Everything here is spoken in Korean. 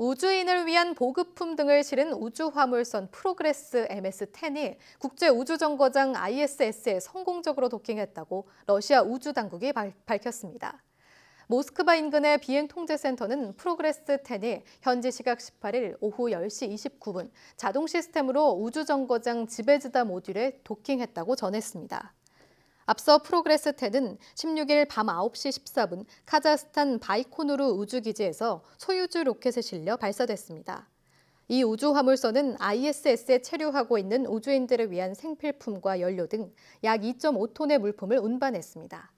우주인을 위한 보급품 등을 실은 우주화물선 프로그레스 MS-10이 국제 우주정거장 ISS에 성공적으로 도킹했다고 러시아 우주당국이 밝혔습니다. 모스크바 인근의 비행통제센터는 프로그레스10이 현지 시각 18일 오후 10시 29분 자동 시스템으로 우주정거장 지배지다 모듈에 도킹했다고 전했습니다. 앞서 프로그레스 텐은 16일 밤 9시 14분 카자흐스탄 바이코누르 우주기지에서 소유주 로켓에 실려 발사됐습니다. 이 우주 화물선은 ISS에 체류하고 있는 우주인들을 위한 생필품과 연료 등 약 2.5톤의 물품을 운반했습니다.